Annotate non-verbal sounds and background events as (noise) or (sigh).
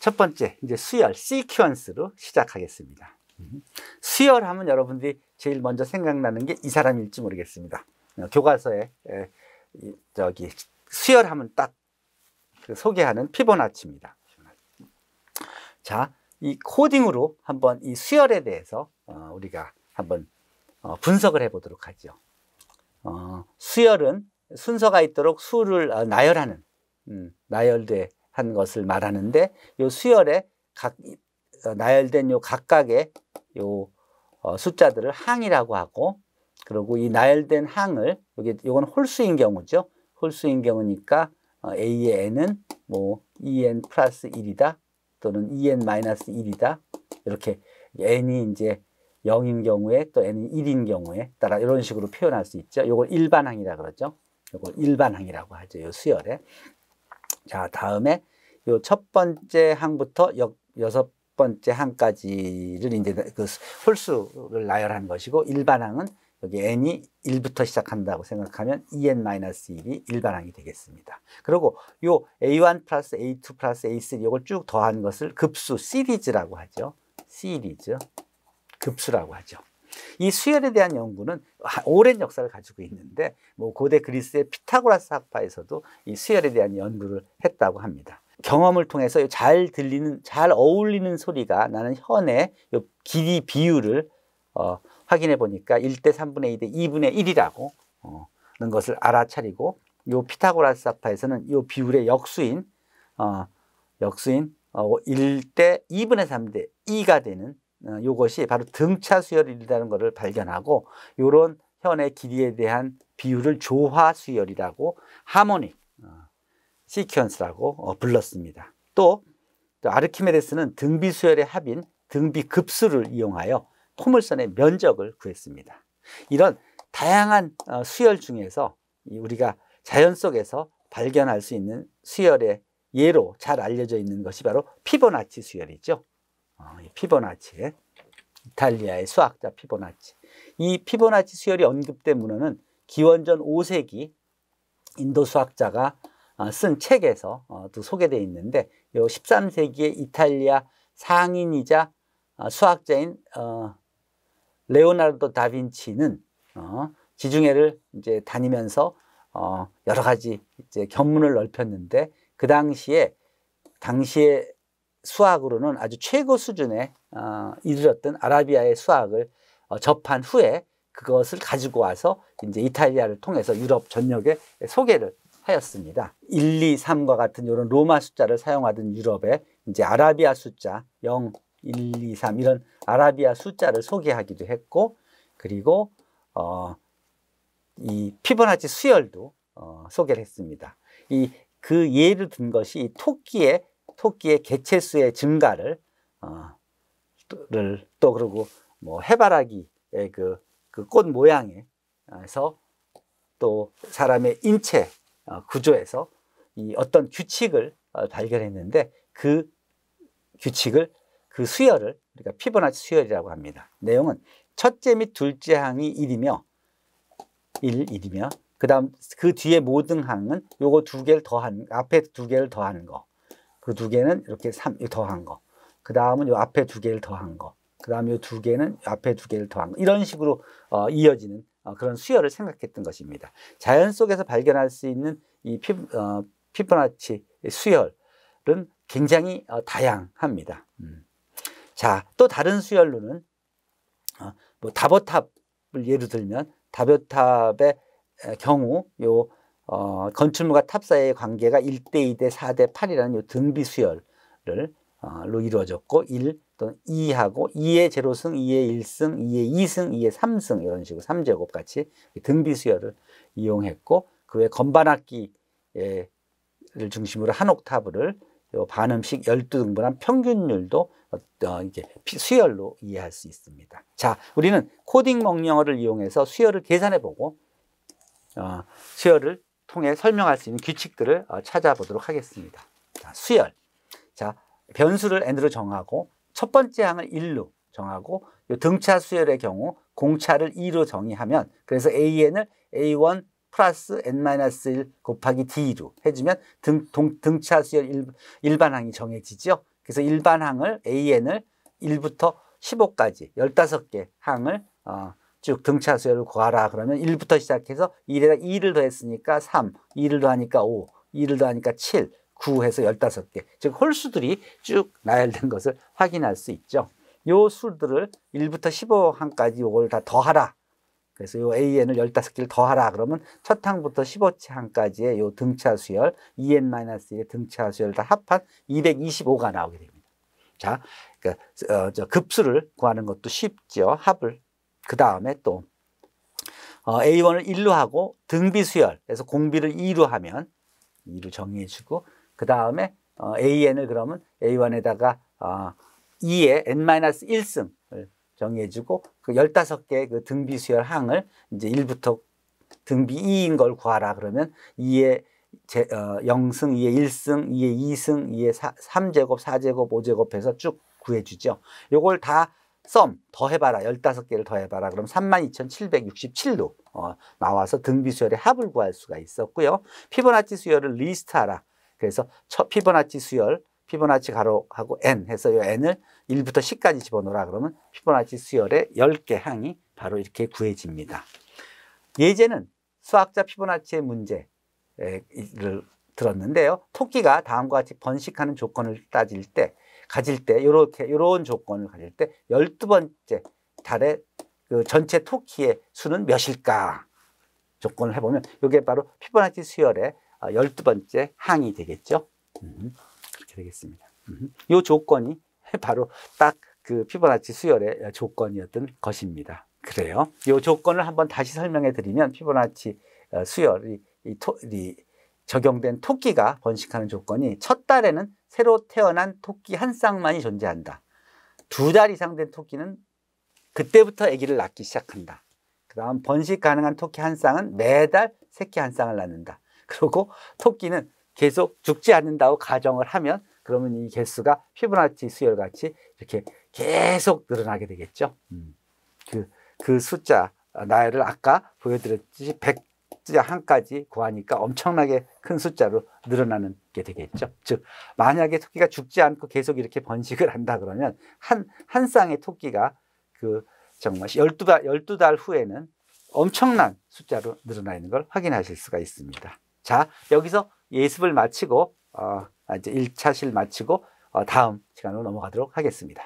첫 번째, 이제 수열, 시퀀스로 시작하겠습니다. 수열하면 여러분들이 제일 먼저 생각나는 게 이 사람일지 모르겠습니다. 어, 교과서에 저기 수열하면 딱 그 소개하는 피보나치입니다. 자, 이 코딩으로 한번 이 수열에 대해서 어, 우리가 한번 어, 분석을 해보도록 하죠. 수열은 순서가 있도록 수를 나열하는 음, 나열돼 한 것을 말하는데 요 수열에 각 어, 나열된 요 각각의 요 어, 숫자들을 항이라고 하고 그리고 이 나열된 항을 여기 요건 홀수인 경우죠. 홀수인 경우니까 어, A의 n은 뭐 2n e 플러스 1이다 또는 2n e 마이너스 1이다 이렇게 n이 이제 0인 경우에 또 n이 1인 경우에 따라 이런 식으로 표현할 수 있죠. 요걸 일반항이라 그러죠. 요걸 일반항이라고 하죠. 요 수열에. 자, 다음에 요 첫 번째 항부터 역, 여섯 번째 항까지를 이제 그 홀수를 나열한 것이고 일반항은 여기 n이 1부터 시작한다고 생각하면 en-1이 일반항이 되겠습니다. 그리고 요 a1 플러스 a2 플러스 a3 이걸 쭉 더한 것을 급수 시리즈라고 하죠. 시리즈 급수라고 하죠. 이 수열에 대한 연구는 오랜 역사를 가지고 있는데 뭐 고대 그리스의 피타고라스 학파에서도 이 수열에 대한 연구를 했다고 합니다. 경험을 통해서 잘 들리는 잘 어울리는 소리가 나는 현의 길이 비율을 어, 확인해 보니까 1대 3분의 2대 2분의 1이라고 어, 는 것을 알아차리고 요 피타고라스 학파에서는 요 비율의 역수인 어, 역수인 어, 1대 2분의 3대 2가 되는 어, 요것이 바로 등차 수열이라는 것을 발견하고 요런 현의 길이에 대한 비율을 조화 수열이라고 하모닉 어, 시퀀스라고 어, 불렀습니다. 또 아르키메데스는 등비 수열의 합인 등비 급수를 이용하여 포물선의 면적을 구했습니다. 이런 다양한 수열 중에서 우리가 자연 속에서 발견할 수 있는 수열의 예로 잘 알려져 있는 것이 바로 피보나치 수열이죠. 어, 피보나치의 이탈리아의 수학자 피보나치. 이 피보나치 수열이 언급된 문헌은 기원전 5세기 인도 수학자가 어, 쓴 책에서도 어, 소개되어 있는데 이 13세기의 이탈리아 상인이자 수학자인 레오나르도 다빈치는 지중해를 이제 다니면서 여러 가지 이제 견문을 넓혔는데 그 당시에 당시에 수학으로는 아주 최고 수준에 어, 이르렀던 아라비아의 수학을 어, 접한 후에 그것을 가지고 와서 이제 이탈리아를 통해서 유럽 전역에 소개를 하였습니다. 1, 2, 3과 같은 이런 로마 숫자를 사용하던 유럽에 이제 아라비아 숫자 0, 1, 2, 3 이런 아라비아 숫자를 소개하기도 했고 그리고 어, 이 피보나치 수열도 어, 소개를 했습니다. 이 그 예를 든 것이 토끼의 토끼의 개체수의 증가를 어, 또 그러고 뭐 해바라기의 그, 그꽃 모양에서 어, 또 사람의 인체 어, 구조에서 이 어떤 규칙을 어, 발견했는데 그 규칙을 그 수열을 우리가 피보나치 수열이라고 합니다. 내용은 첫째 및 둘째 항이 1이며 1, 1이며 그다음 그 뒤에 모든 항은 요거 두 개를 더한 앞에 두 개를 더하는 거. 그리고두 개는 이렇게 3 더한 거. 그 다음은 요 앞에 두 개를 더한 거. 그 다음에 두 개는 앞에 두 개를 더한 거. 이런 식으로 어, 이어지는 어, 그런 수열을 생각했던 것입니다. 자연 속에서 발견할 수 있는 이 피, 어, 피보나치 수열은 굉장히 어, 다양합니다. 음. 자, 또 다른 수열로는 어, 뭐 다보탑을 예로 들면 다보탑의 경우 요 어, 건축물과 탑사의 관계가 1대 2대 4대 8이라는 요 등비 수열을 어, 로 이루어졌고 1 또는 2하고 2의 제로승, 2의 1승, 2의 2승, 2의 3승 이런 식으로 3제곱 같이 등비 수열을 이용했고 그 외 건반악기를 중심으로 한 옥타브를 요 반음식 12등분한 평균율도 어, 어 이게 렇 수열로 이해할 수 있습니다. 자, 우리는 코딩 명령어를 이용해서 수열을 계산해 보고 어, 수열을 통해 설명할 수 있는 규칙들을 어, 찾아보도록 하겠습니다. 자, 수열. 자, 변수를 n으로 정하고 첫 번째 항을 1로 정하고 등차 수열의 경우 공차를 2로 정의하면 그래서 an을 a1 플러스 n-1 곱하기 d로 해주면 등, 동, 등차 수열 일, 반항이 정해지죠. 그래서 일반항을 an을 1부터 15까지 15개 항을 어, 쭉 등차수열을 구하라 그러면 1부터 시작해서 1에다 2를 더했으니까 3, 2를 더하니까 5, 2를 더하니까 7, 9 해서 15개 즉 홀수들이 쭉 나열된 것을 확인할 수 있죠 요 수들을 1부터 15항까지 요걸 다 더하라 그래서 요 AN을 15개를 더하라 그러면 첫 항부터 15항까지의 요 등차수열 EN-1의 등차수열 다 합한 225가 나오게 됩니다 자, 그러니까 어, 급수를 구하는 것도 쉽죠 합을 그 다음에 또 어, A1을 1로 하고 등비 수열 그래서 공비를 2로 하면 2로 어, 어, 정의해 주고 그 다음에 AN을 그러면 A1에다가 2의 N-1승을 정의해 주고 그 15개의 그 등비 수열 항을 이제 1부터 등비 2인 걸 구하라 그러면 2의 제, 어, 0승, 2의 1승, 2의 2승, 2의 4, 3제곱, 4제곱, 5제곱 해서 쭉 구해주죠. 요걸 다썸 더해봐라. 15개를 더해봐라. 그럼 32,767로 어, 나와서 등비 수열의 합을 구할 수가 있었고요. 피보나치 수열을 리스트하라. 그래서 첫 피보나치 수열, 피보나치 가로하고 n 해서 요 n을 1부터 10까지 집어넣어라. 그러면 피보나치 수열의 10개 항이 바로 이렇게 구해집니다. 예제는 수학자 피보나치의 문제를 들었는데요. 토끼가 다음과 같이 번식하는 조건을 따질 때 가질 때 요렇게 요런 조건을 가질 때 열두 번째 달에 그 전체 토끼의 수는 몇일까 조건을 해보면 이게 바로 피보나치 수열의 어, 열두 번째 항이 되겠죠. 음, 그렇게 되겠습니다. 음, 이 조건이 (laughs) 바로 딱 그 피보나치 수열의 조건이었던 것입니다. 그래요. 이 조건을 한번 다시 설명해 드리면 피보나치 어, 수열이 이, 토, 이 적용된 토끼가 번식하는 조건이 첫 달에는 새로 태어난 토끼 한 쌍만이 존재한다. 두 달 이상 된 토끼는 그때부터 아기를 낳기 시작한다. 그 다음 번식 가능한 토끼 한 쌍은 매달 새끼 한 쌍을 낳는다. (laughs) 그리고 토끼는 계속 죽지 않는다고 가정을 하면 그러면 이 개수가 피부나치 수열같이 이렇게 계속 늘어나게 되겠죠. 음. 그, 그 숫자, 어, 나열을 아까 보여드렸듯이 숫자 한까지 구하니까 엄청나게 큰 숫자로 늘어나는 게 되겠죠. 즉 만약에 토끼가 죽지 않고 계속 이렇게 번식을 한다 그러면 한 한 쌍의 토끼가 그 정말 12달 12달 후에는 엄청난 숫자로 늘어나 있는 걸 확인하실 수가 있습니다. 자, 여기서 예습을 마치고 어, 아, 이제 1차실 마치고 어, 다음 시간으로 넘어가도록 하겠습니다.